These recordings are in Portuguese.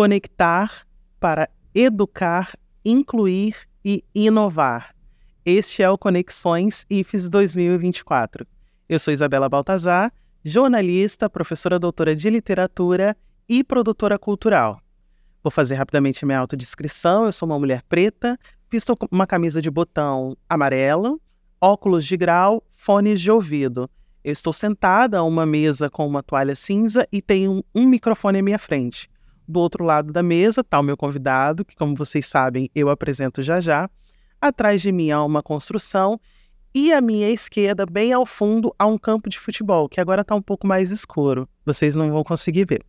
conectar para educar, incluir e inovar. Este é o Conexões IFES 2024. Eu sou Isabela Baltazar, jornalista, professora doutora de literatura e produtora cultural. Vou fazer rapidamente minha autodescrição. Eu sou uma mulher preta, visto uma camisa de botão amarelo, óculos de grau, fones de ouvido. Eu estou sentada a uma mesa com uma toalha cinza e tenho um, um microfone à minha frente. Do outro lado da mesa está o meu convidado, que, como vocês sabem, eu apresento já já. Atrás de mim há uma construção e à minha esquerda, bem ao fundo, há um campo de futebol, que agora está um pouco mais escuro. Vocês não vão conseguir ver.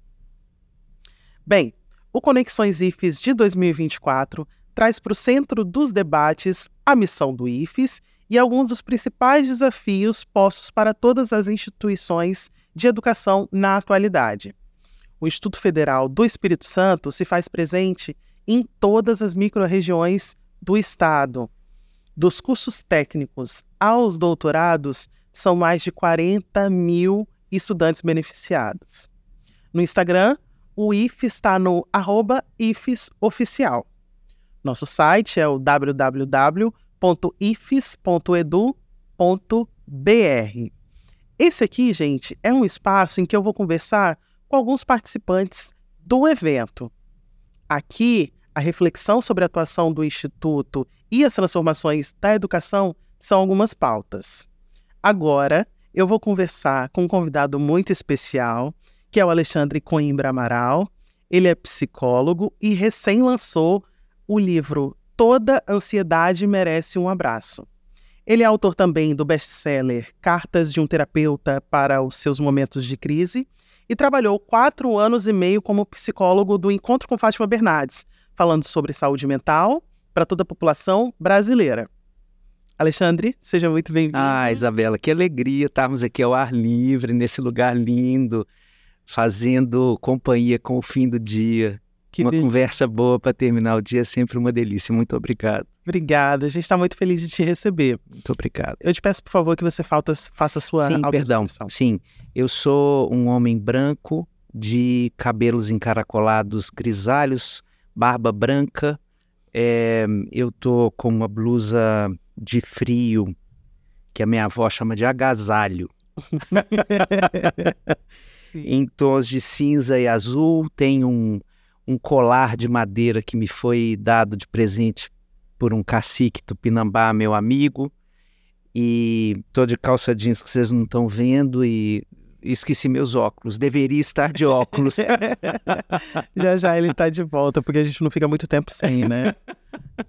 Bem, o Conexões IFES de 2024 traz para o centro dos debates a missão do IFES e alguns dos principais desafios postos para todas as instituições de educação na atualidade o Instituto Federal do Espírito Santo se faz presente em todas as microrregiões do estado. Dos cursos técnicos aos doutorados, são mais de 40 mil estudantes beneficiados. No Instagram, o IF está no arroba IFESoficial. Nosso site é o www.ifes.edu.br. Esse aqui, gente, é um espaço em que eu vou conversar com alguns participantes do evento. Aqui, a reflexão sobre a atuação do Instituto e as transformações da educação são algumas pautas. Agora, eu vou conversar com um convidado muito especial, que é o Alexandre Coimbra Amaral. Ele é psicólogo e recém lançou o livro Toda Ansiedade Merece um Abraço. Ele é autor também do best-seller Cartas de um Terapeuta para os Seus Momentos de Crise e trabalhou quatro anos e meio como psicólogo do Encontro com Fátima Bernardes, falando sobre saúde mental para toda a população brasileira. Alexandre, seja muito bem-vindo. Ah, Isabela, que alegria estarmos aqui ao ar livre, nesse lugar lindo, fazendo companhia com o fim do dia. Que uma conversa boa para terminar o dia, é sempre uma delícia. Muito obrigado. Obrigada, a gente está muito feliz de te receber. Muito obrigado. Eu te peço, por favor, que você faça, faça a sua Sim, perdão. Sim, eu sou um homem branco, de cabelos encaracolados grisalhos, barba branca. É, eu tô com uma blusa de frio que a minha avó chama de agasalho. em tons de cinza e azul, Tenho um, um colar de madeira que me foi dado de presente por um cacique tupinambá, meu amigo. E tô de calça jeans que vocês não estão vendo e esqueci meus óculos, deveria estar de óculos. já já ele está de volta, porque a gente não fica muito tempo sem, né?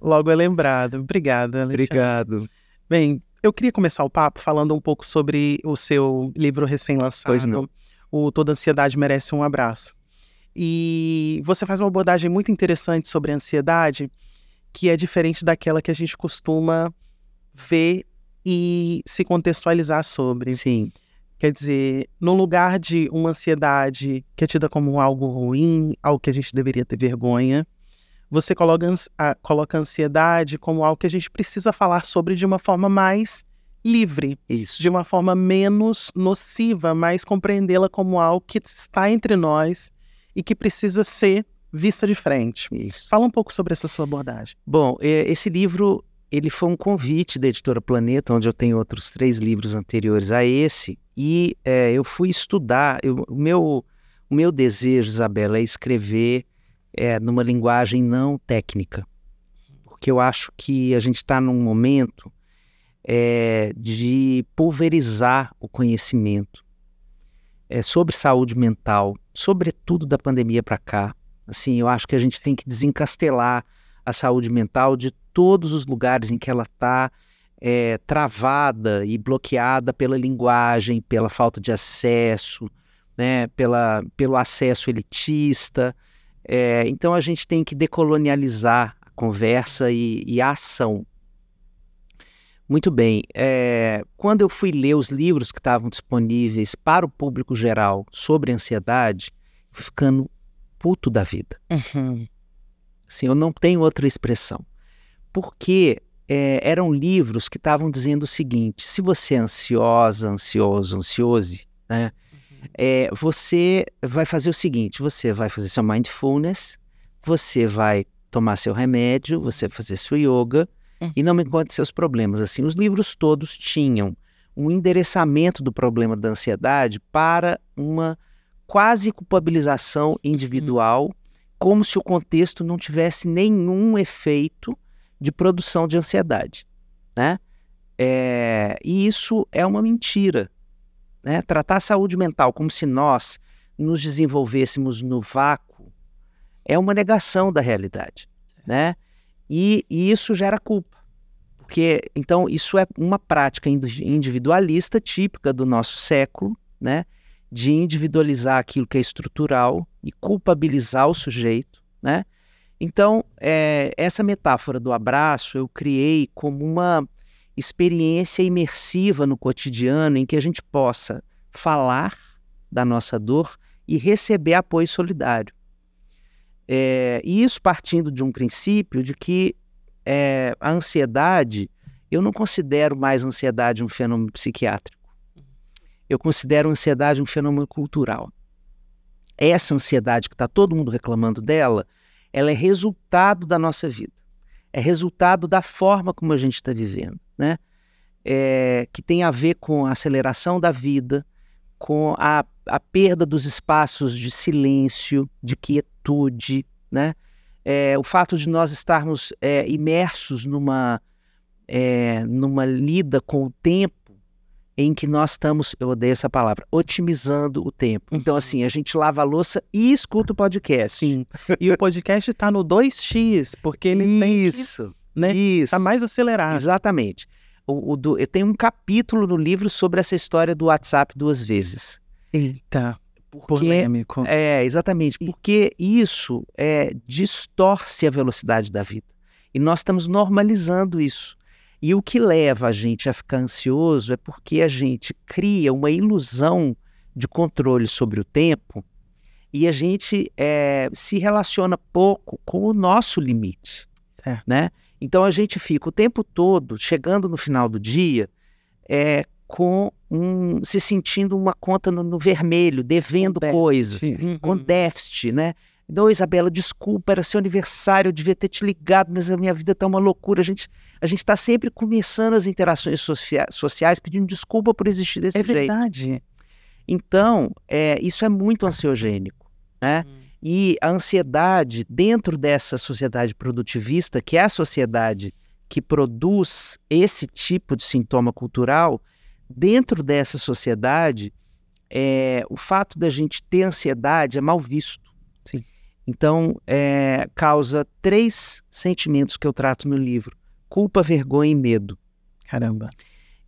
Logo é lembrado. Obrigada, Alexandre. Obrigado. Bem, eu queria começar o papo falando um pouco sobre o seu livro recém-lançado, o Toda Ansiedade Merece um Abraço. E você faz uma abordagem muito interessante sobre a ansiedade, que é diferente daquela que a gente costuma ver e se contextualizar sobre. Sim. Quer dizer, no lugar de uma ansiedade que é tida como algo ruim, algo que a gente deveria ter vergonha, você coloca, a, coloca a ansiedade como algo que a gente precisa falar sobre de uma forma mais livre, Isso. de uma forma menos nociva, mas compreendê-la como algo que está entre nós e que precisa ser vista de frente. Isso. Fala um pouco sobre essa sua abordagem. Bom, é, esse livro ele foi um convite da editora Planeta, onde eu tenho outros três livros anteriores a esse, e é, eu fui estudar. Eu, o, meu, o meu desejo, Isabela, é escrever é, numa linguagem não técnica. Porque eu acho que a gente está num momento é, de pulverizar o conhecimento é, sobre saúde mental, sobretudo da pandemia para cá. Assim, eu acho que a gente tem que desencastelar a saúde mental de todos os lugares em que ela está é, travada e bloqueada pela linguagem, pela falta de acesso, né, pela, pelo acesso elitista. É, então a gente tem que decolonializar a conversa e, e a ação. Muito bem. É, quando eu fui ler os livros que estavam disponíveis para o público geral sobre ansiedade, ficando puto da vida. Uhum. Assim, eu não tenho outra expressão. Porque é, eram livros que estavam dizendo o seguinte: se você é ansiosa, ansioso, ansiose, né, uhum. é, você vai fazer o seguinte: você vai fazer seu mindfulness, você vai tomar seu remédio, você vai fazer seu yoga uhum. e não me uhum. conte seus problemas. Assim, os livros todos tinham um endereçamento do problema da ansiedade para uma quase culpabilização uhum. individual, uhum. como se o contexto não tivesse nenhum efeito de produção de ansiedade, né? É, e isso é uma mentira, né? Tratar a saúde mental como se nós nos desenvolvêssemos no vácuo é uma negação da realidade, né? E, e isso gera culpa, porque então isso é uma prática individualista típica do nosso século, né? De individualizar aquilo que é estrutural e culpabilizar o sujeito, né? Então, é, essa metáfora do abraço eu criei como uma experiência imersiva no cotidiano em que a gente possa falar da nossa dor e receber apoio solidário. É, e isso partindo de um princípio de que é, a ansiedade, eu não considero mais ansiedade um fenômeno psiquiátrico. Eu considero a ansiedade um fenômeno cultural. Essa ansiedade que está todo mundo reclamando dela, ela é resultado da nossa vida, é resultado da forma como a gente está vivendo, né? É, que tem a ver com a aceleração da vida, com a, a perda dos espaços de silêncio, de quietude, né? É, o fato de nós estarmos é, imersos numa, é, numa lida com o tempo em que nós estamos, eu odeio essa palavra, otimizando o tempo. Então, assim, a gente lava a louça e escuta o podcast. Sim. E o podcast está no 2x, porque ele isso, tem isso, né? Tá isso. Está mais acelerado. Exatamente. O, o do, eu tenho um capítulo no livro sobre essa história do WhatsApp duas vezes. Eita. Porque, polêmico. É, exatamente. Porque isso é, distorce a velocidade da vida. E nós estamos normalizando isso. E o que leva a gente a ficar ansioso é porque a gente cria uma ilusão de controle sobre o tempo e a gente é, se relaciona pouco com o nosso limite, certo. né? Então a gente fica o tempo todo chegando no final do dia é, com um, se sentindo uma conta no, no vermelho, devendo com coisas, com uhum. déficit, né? Não, Isabela, desculpa, era seu aniversário, eu devia ter te ligado, mas a minha vida está uma loucura. A gente a gente está sempre começando as interações sociais pedindo desculpa por existir desse é jeito. É verdade. Então, é, isso é muito ansiogênico, né? Hum. E a ansiedade dentro dessa sociedade produtivista, que é a sociedade que produz esse tipo de sintoma cultural, dentro dessa sociedade, é, o fato da gente ter ansiedade é mal visto. Então, é, causa três sentimentos que eu trato no livro: culpa, vergonha e medo. Caramba.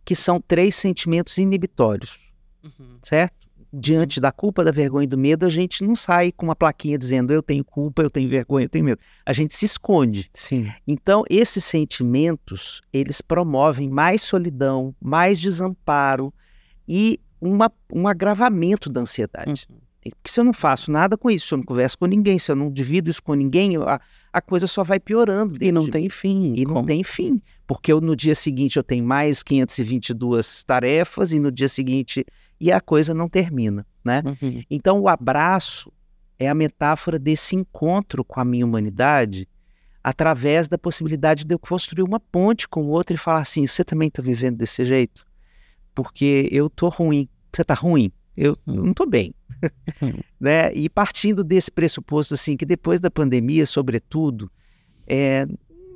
Que são três sentimentos inibitórios, uhum. certo? Diante da culpa, da vergonha e do medo, a gente não sai com uma plaquinha dizendo eu tenho culpa, eu tenho vergonha, eu tenho medo. A gente se esconde. Sim. Então, esses sentimentos, eles promovem mais solidão, mais desamparo e uma, um agravamento da ansiedade. Uhum. Porque se eu não faço nada com isso, se eu não converso com ninguém, se eu não divido isso com ninguém, a, a coisa só vai piorando. E não tem fim. E como? não tem fim. Porque eu, no dia seguinte eu tenho mais 522 tarefas e no dia seguinte. E a coisa não termina, né? Uhum. Então o abraço é a metáfora desse encontro com a minha humanidade através da possibilidade de eu construir uma ponte com o outro e falar assim: você também está vivendo desse jeito? Porque eu tô ruim, você tá ruim, eu não estou bem. né? E partindo desse pressuposto, assim, que depois da pandemia, sobretudo, é,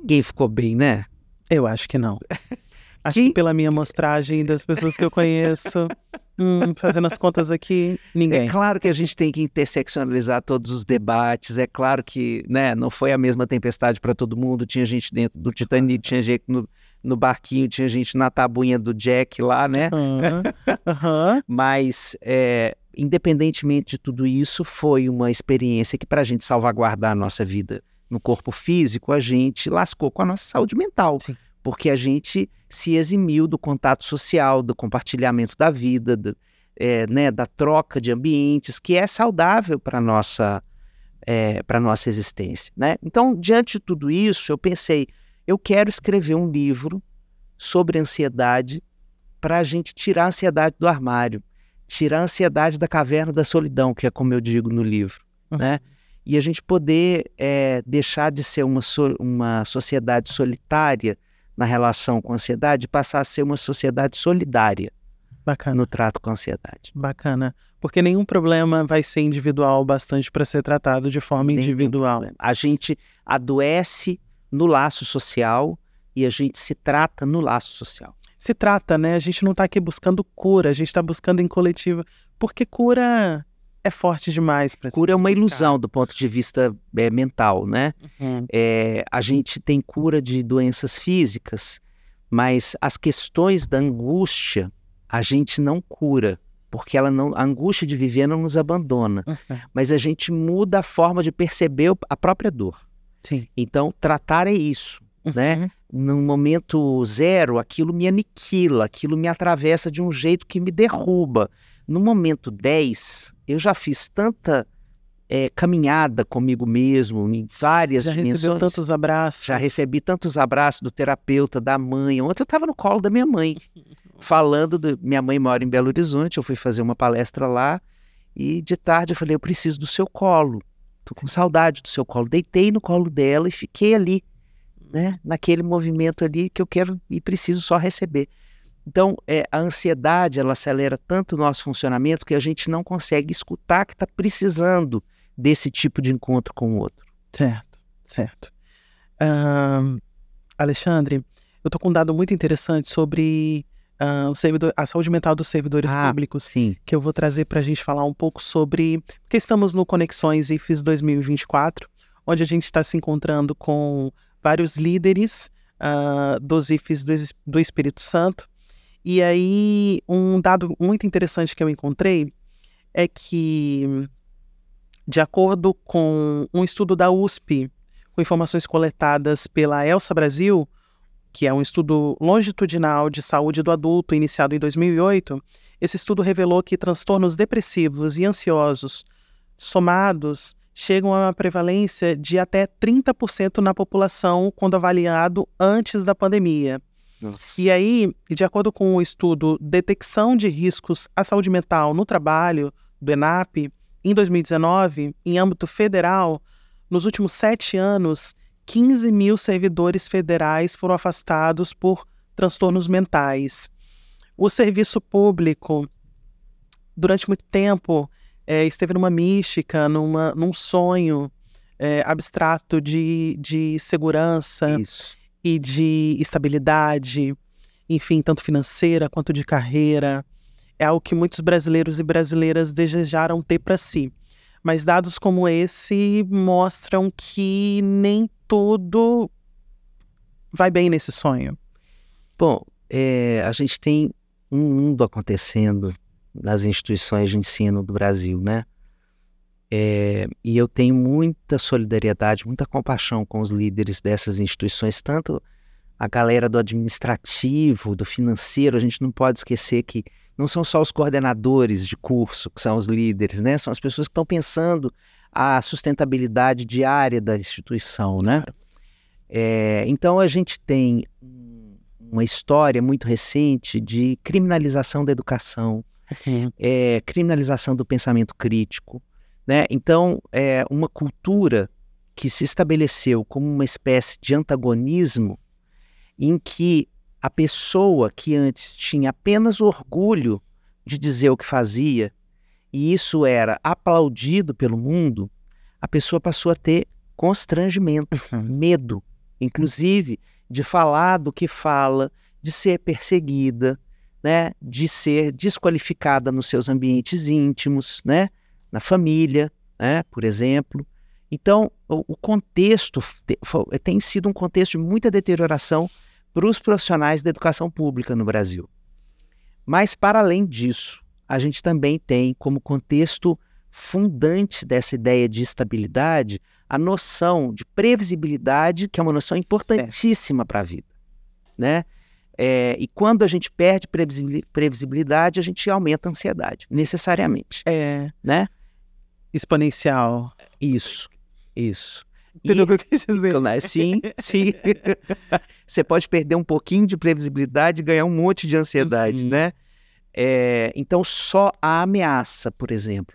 ninguém ficou bem, né? Eu acho que não. Acho que pela minha amostragem das pessoas que eu conheço, hum, fazendo as contas aqui, ninguém. É claro que a gente tem que interseccionalizar todos os debates, é claro que né, não foi a mesma tempestade para todo mundo, tinha gente dentro do Titanic, tinha gente no, no barquinho tinha gente na tabuinha do Jack lá, né? Uhum. Uhum. Mas, é, independentemente de tudo isso, foi uma experiência que, para a gente salvaguardar a nossa vida no corpo físico, a gente lascou com a nossa saúde mental. Sim. Porque a gente se eximiu do contato social, do compartilhamento da vida, do, é, né, da troca de ambientes, que é saudável para nossa é, para nossa existência, né? Então, diante de tudo isso, eu pensei, eu quero escrever um livro sobre ansiedade para a gente tirar a ansiedade do armário, tirar a ansiedade da caverna da solidão, que é como eu digo no livro, uhum. né? E a gente poder é, deixar de ser uma, so uma sociedade solitária na relação com a ansiedade, passar a ser uma sociedade solidária Bacana. no trato com a ansiedade. Bacana. Porque nenhum problema vai ser individual bastante para ser tratado de forma individual. A gente adoece no laço social e a gente se trata no laço social. Se trata, né? A gente não está aqui buscando cura, a gente está buscando em coletiva. Porque cura é forte demais para Cura é uma buscar. ilusão do ponto de vista é, mental, né? Uhum. É, a gente tem cura de doenças físicas, mas as questões da angústia a gente não cura, porque ela não, a angústia de viver não nos abandona. Uhum. Mas a gente muda a forma de perceber a própria dor. Sim. Então, tratar é isso, né? uhum. né? No momento zero, aquilo me aniquila, aquilo me atravessa de um jeito que me derruba. No momento 10, eu já fiz tanta é, caminhada comigo mesmo, em várias Já dimensões. recebeu tantos abraços. Já recebi tantos abraços do terapeuta, da mãe. Ontem eu estava no colo da minha mãe, falando. Do... Minha mãe mora em Belo Horizonte, eu fui fazer uma palestra lá. E de tarde eu falei: eu preciso do seu colo tô com saudade do seu colo. Deitei no colo dela e fiquei ali, né? Naquele movimento ali que eu quero e preciso só receber. Então, é, a ansiedade, ela acelera tanto o nosso funcionamento que a gente não consegue escutar que está precisando desse tipo de encontro com o outro. Certo, certo. Um, Alexandre, eu estou com um dado muito interessante sobre uh, servidor, a saúde mental dos servidores ah, públicos, sim. que eu vou trazer para a gente falar um pouco sobre. Porque estamos no Conexões IFES 2024, onde a gente está se encontrando com vários líderes uh, dos IFES do, do Espírito Santo. E aí, um dado muito interessante que eu encontrei é que, de acordo com um estudo da USP, com informações coletadas pela Elsa Brasil, que é um estudo longitudinal de saúde do adulto iniciado em 2008, esse estudo revelou que transtornos depressivos e ansiosos somados chegam a uma prevalência de até 30% na população quando avaliado antes da pandemia. Nossa. E aí, de acordo com o estudo Detecção de Riscos à Saúde Mental no Trabalho, do ENAP, em 2019, em âmbito federal, nos últimos sete anos, 15 mil servidores federais foram afastados por transtornos mentais. O serviço público, durante muito tempo, é, esteve numa mística, numa, num sonho é, abstrato de, de segurança Isso. e de estabilidade, enfim, tanto financeira quanto de carreira. É algo que muitos brasileiros e brasileiras desejaram ter para si. Mas dados como esse mostram que nem tudo vai bem nesse sonho? Bom, é, a gente tem um mundo acontecendo nas instituições de ensino do Brasil, né? É, e eu tenho muita solidariedade, muita compaixão com os líderes dessas instituições, tanto a galera do administrativo, do financeiro. A gente não pode esquecer que não são só os coordenadores de curso que são os líderes, né? São as pessoas que estão pensando a sustentabilidade diária da instituição, né? Claro. É, então a gente tem uma história muito recente de criminalização da educação, é, criminalização do pensamento crítico, né? Então é uma cultura que se estabeleceu como uma espécie de antagonismo em que a pessoa que antes tinha apenas orgulho de dizer o que fazia e isso era aplaudido pelo mundo, a pessoa passou a ter constrangimento, uhum. medo, inclusive de falar do que fala, de ser perseguida, né, de ser desqualificada nos seus ambientes íntimos, né, na família, né, por exemplo. Então, o, o contexto te, tem sido um contexto de muita deterioração para os profissionais da educação pública no Brasil. Mas, para além disso, a gente também tem como contexto fundante dessa ideia de estabilidade a noção de previsibilidade, que é uma noção importantíssima para a vida. Né? É, e quando a gente perde previsibilidade, a gente aumenta a ansiedade, necessariamente. É. Né? Exponencial. Isso, isso. Entendeu o que eu quis dizer? Né? Sim, sim. Você pode perder um pouquinho de previsibilidade e ganhar um monte de ansiedade, uhum. né? É, então, só a ameaça, por exemplo,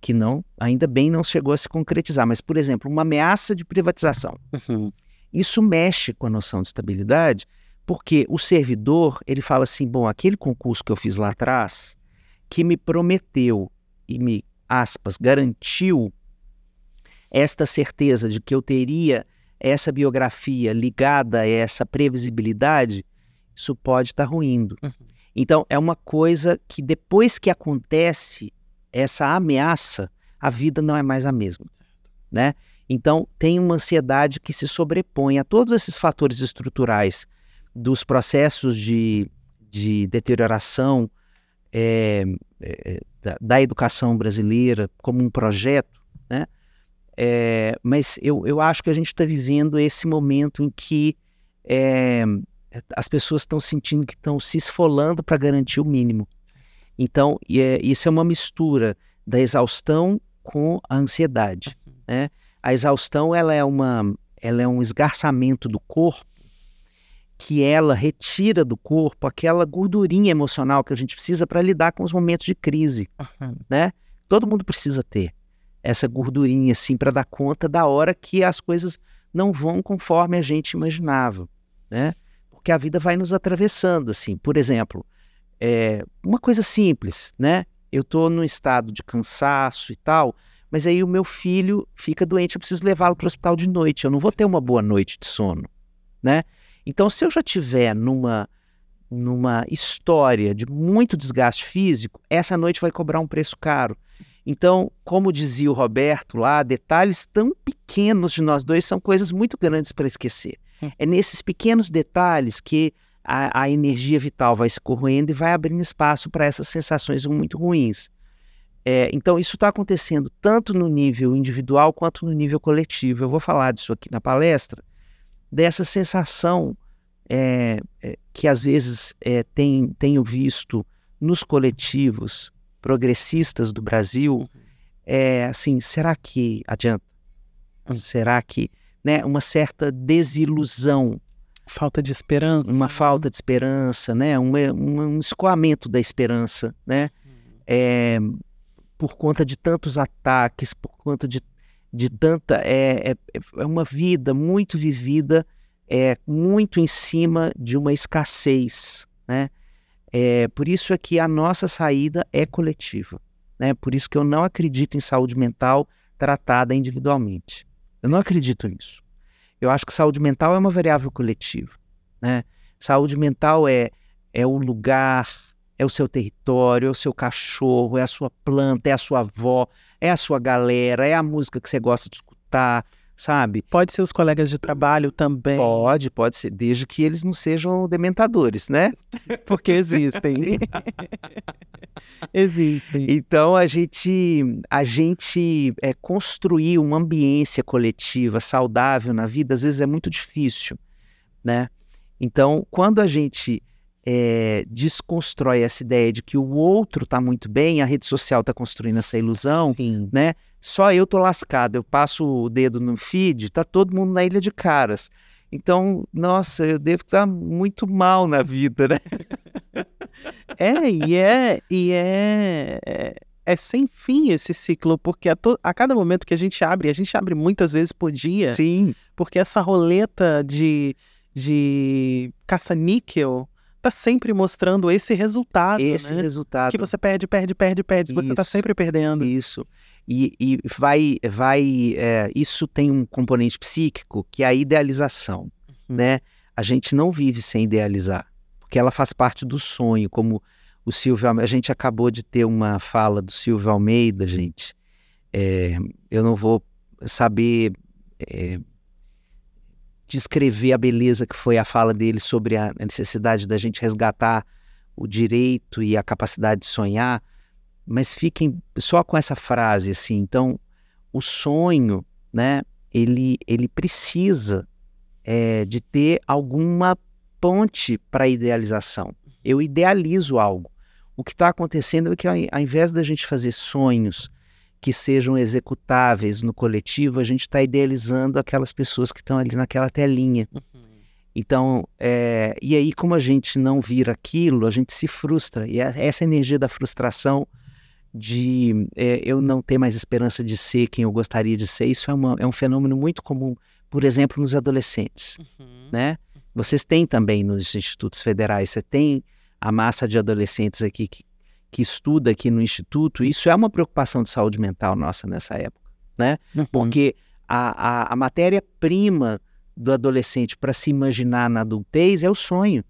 que não, ainda bem não chegou a se concretizar, mas, por exemplo, uma ameaça de privatização. Uhum. Isso mexe com a noção de estabilidade, porque o servidor, ele fala assim, bom, aquele concurso que eu fiz lá atrás, que me prometeu e me, aspas, garantiu esta certeza de que eu teria essa biografia ligada a essa previsibilidade, isso pode estar tá ruindo. Uhum. Então, é uma coisa que depois que acontece essa ameaça, a vida não é mais a mesma, né? Então, tem uma ansiedade que se sobrepõe a todos esses fatores estruturais dos processos de, de deterioração é, é, da, da, educação brasileira como um projeto, né? É, mas eu, eu acho que a gente está vivendo esse momento em que as pessoas estão sentindo que estão se esfolando para garantir o mínimo. Então, é, isso é uma mistura da exaustão com a ansiedade. Uhum. Né? A exaustão ela é, uma, ela é um esgarçamento do corpo que ela retira do corpo aquela gordurinha emocional que a gente precisa para lidar com os momentos de crise, né? Todo mundo precisa ter essa gordurinha assim para dar conta da hora que as coisas não vão conforme a gente imaginava, né? que a vida vai nos atravessando, assim. Por exemplo, é, uma coisa simples, né? Eu estou num estado de cansaço e tal, mas aí o meu filho fica doente, eu preciso levá-lo para o hospital de noite, eu não vou ter uma boa noite de sono, né? Então, se eu já tiver numa numa história de muito desgaste físico, essa noite vai cobrar um preço caro. Então, como dizia o Roberto lá, detalhes tão pequenos de nós dois são coisas muito grandes para esquecer. Hum. É nesses pequenos detalhes que a, a energia vital vai se corroendo e vai abrindo espaço para essas sensações muito ruins. É, então, isso está acontecendo tanto no nível individual quanto no nível coletivo. Eu vou falar disso aqui na palestra, dessa sensação é, é, que às vezes é, tem, tenho visto nos coletivos progressistas do Brasil. Uhum. É, assim, será que adianta? Hum. Será que né, uma certa desilusão. Falta de esperança. Uma falta de esperança, né? um, um, um escoamento da esperança, né? É, por conta de tantos ataques, por conta de, de tanta. É, é, é uma vida muito vivida, é muito em cima de uma escassez, né? É, por isso é que a nossa saída é coletiva. Né? Por isso que eu não acredito em saúde mental tratada individualmente. Eu não acredito nisso. Eu acho que saúde mental é uma variável coletiva. Né? Saúde mental é, é o lugar, é o seu território, é o seu cachorro, é a sua planta, é a sua avó, é a sua galera, é a música que você gosta de escutar, sabe? Pode ser os colegas de trabalho também. Pode, pode ser, desde que eles não sejam dementadores, né? Porque existem. existem. Então a gente a gente é, construir uma ambiência coletiva saudável na vida às vezes é muito difícil, né? Então, quando a gente é, desconstrói essa ideia de que o outro está muito bem, a rede social está construindo essa ilusão, Sim. né? Só eu tô lascado, eu passo o dedo no feed, tá todo mundo na ilha de caras. Então, nossa, eu devo estar tá muito mal na vida, né? é, e é, e é, é, é sem fim esse ciclo, porque a, to, a, cada momento que a gente abre, a gente abre muitas vezes por dia. Sim. Porque essa roleta de, de caça-níquel tá sempre mostrando esse resultado. Esse né? resultado. Que você perde, perde, perde, perde. Isso, você tá sempre perdendo. Isso. E, e vai. vai é, isso tem um componente psíquico que é a idealização. Uhum. né? A gente não vive sem idealizar. Porque ela faz parte do sonho, como o Silvio Almeida. A gente acabou de ter uma fala do Silvio Almeida, gente. É, eu não vou saber. É, descrever a beleza que foi a fala dele sobre a necessidade da gente resgatar o direito e a capacidade de sonhar, mas fiquem só com essa frase assim. Então, o sonho, né? Ele ele precisa é, de ter alguma ponte para idealização. Eu idealizo algo. O que está acontecendo é que ao invés da gente fazer sonhos que sejam executáveis no coletivo, a gente está idealizando aquelas pessoas que estão ali naquela telinha. Uhum. Então, é, e aí, como a gente não vira aquilo, a gente se frustra. E a, é, essa energia da frustração, de é, eu não ter mais esperança de ser quem eu gostaria de ser, isso é, uma, é um fenômeno muito comum, por exemplo, nos adolescentes. Uhum. Né? Vocês têm também nos institutos federais, você tem a massa de adolescentes aqui que que estuda aqui no Instituto, isso é uma preocupação de saúde mental nossa nessa época, né? Uhum. Porque a, a, a matéria-prima do adolescente para se imaginar na adultez é o sonho.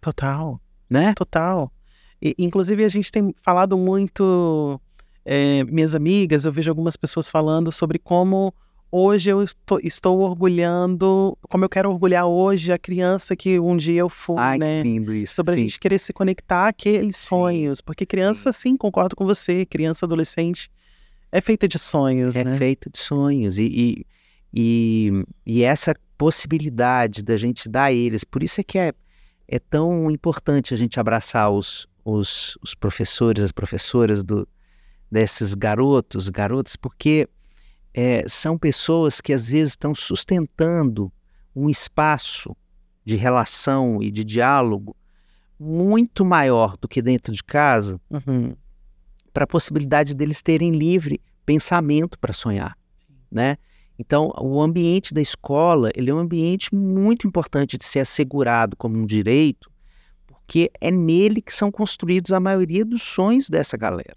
Total. Né? Total. E, inclusive, a gente tem falado muito, é, minhas amigas, eu vejo algumas pessoas falando sobre como hoje eu estou, estou, orgulhando, como eu quero orgulhar hoje a criança que um dia eu fui, Ai, né? Que lindo isso. Sobre sim. a gente querer se conectar àqueles sim. sonhos. Porque criança, sim. concordo com você, criança, adolescente, é feita de sonhos, é né? É feita de sonhos. E, e, e, e, essa possibilidade da gente dar a eles, por isso é que é, é tão importante a gente abraçar os, os, os professores, as professoras do, desses garotos, garotas, porque é, são pessoas que às vezes estão sustentando um espaço de relação e de diálogo muito maior do que dentro de casa uhum. para a possibilidade deles terem livre pensamento para sonhar, né? Então, o ambiente da escola ele é um ambiente muito importante de ser assegurado como um direito, porque é nele que são construídos a maioria dos sonhos dessa galera.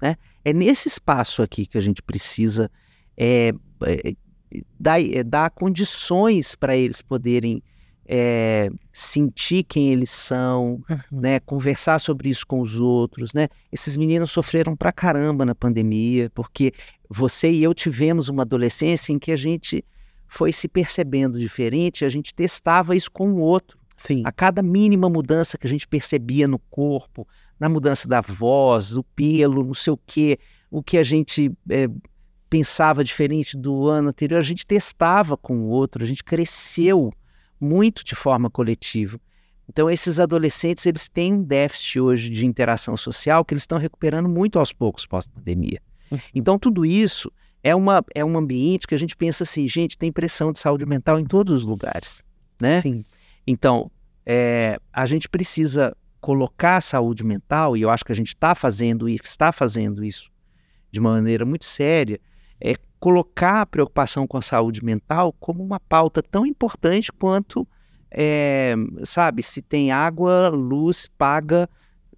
Né? É nesse espaço aqui que a gente precisa é, é, é condições para eles poderem é, sentir quem eles são, uhum. né, conversar sobre isso com os outros, né? Esses meninos sofreram pra caramba na pandemia, porque você e eu tivemos uma adolescência em que a gente foi se percebendo diferente, a gente testava isso com o outro. Sim. A cada mínima mudança que a gente percebia no corpo, na mudança da voz, o pelo, não sei o quê, o que a gente é, pensava diferente do ano anterior, a gente testava com o outro, a gente cresceu muito de forma coletiva. Então esses adolescentes, eles têm um déficit hoje de interação social que eles estão recuperando muito aos poucos pós-pandemia. Uhum. Então tudo isso é, uma, é um ambiente que a gente pensa assim, gente, tem pressão de saúde mental em todos os lugares, né? Sim. Então, é, a gente precisa colocar a saúde mental, e eu acho que a gente está fazendo e está fazendo isso de uma maneira muito séria, colocar a preocupação com a saúde mental como uma pauta tão importante quanto, é, sabe, se tem água, luz, paga,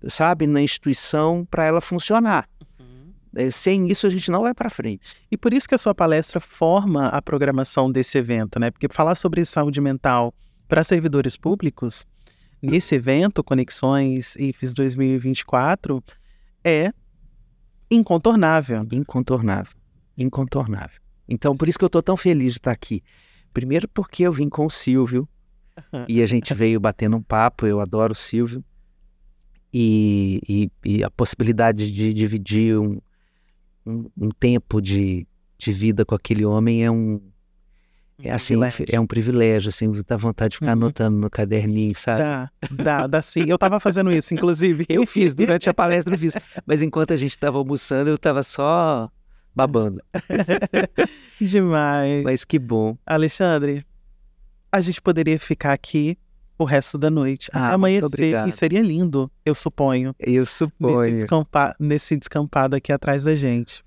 sabe, na instituição para ela funcionar. Uhum. É, sem isso a gente não vai para frente. E por isso que a sua palestra forma a programação desse evento, né? Porque falar sobre saúde mental para servidores públicos, nesse evento, Conexões IFES 2024, é incontornável. Incontornável incontornável. Então, por isso que eu estou tão feliz de estar tá aqui. Primeiro porque eu vim com o Silvio e a gente veio batendo um papo, eu adoro o Silvio. E, e, e a possibilidade de dividir um, um, um tempo de, de vida com aquele homem é um, é assim, é um privilégio, assim, dá vontade de ficar uhum. anotando no caderninho, sabe? Dá, dá, dá sim. Eu estava fazendo isso, inclusive. eu fiz, durante a palestra eu fiz. Mas enquanto a gente estava almoçando, eu estava só babando. Demais. Mas que bom. Alexandre, a gente poderia ficar aqui o resto da noite. Ah, amanhecer. E seria lindo, eu suponho. Eu suponho. Nesse, descampa nesse descampado aqui atrás da gente.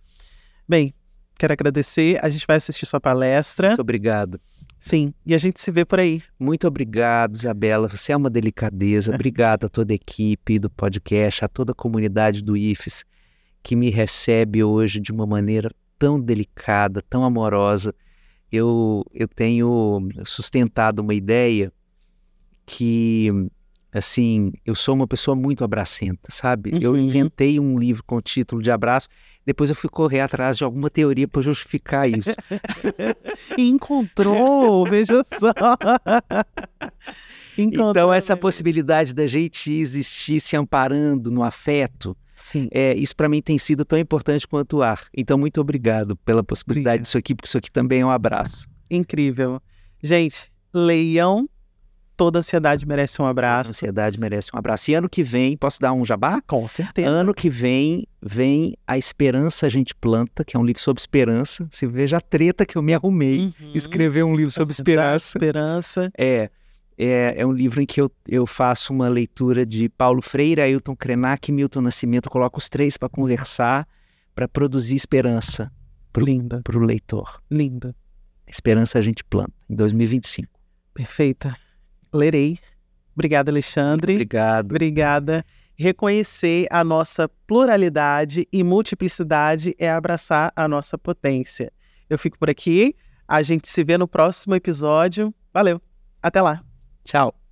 Bem, quero agradecer. A gente vai assistir sua palestra. Muito obrigado. Sim, e a gente se vê por aí. Muito obrigado, Isabela. Você é uma delicadeza. Obrigado a toda a equipe do podcast, a toda a comunidade do IFES que me recebe hoje de uma maneira tão delicada, tão amorosa. Eu, eu tenho sustentado uma ideia que, assim, eu sou uma pessoa muito abracenta, sabe? Uhum. Eu inventei um livro com o título de abraço, depois eu fui correr atrás de alguma teoria para justificar isso. Encontrou, veja só. Encontrou, então, essa possibilidade da gente existir se amparando no afeto, Sim. É, isso para mim tem sido tão importante quanto o ar. Então, muito obrigado pela possibilidade disso aqui, porque isso aqui também é um abraço. Incrível. Gente, leiam toda ansiedade merece um abraço. Ansiedade merece um abraço. E ano que vem, posso dar um jabá? Com certeza. Ano que vem vem A Esperança a gente planta, que é um livro sobre esperança. Você veja a treta que eu me arrumei uhum. escrever um livro sobre ansiedade, esperança. Esperança. É é, é, um livro em que eu, eu faço uma leitura de Paulo Freire, Ailton Krenak e Milton Nascimento. Eu coloco os três para conversar, para produzir esperança pro, Linda. o leitor. Linda. Esperança a gente planta em 2025. Perfeita. Lerei. Obrigada, Alexandre. obrigado. Obrigada. Reconhecer a nossa pluralidade e multiplicidade é abraçar a nossa potência. Eu fico por aqui. A gente se vê no próximo episódio. Valeu. Até lá. Chao.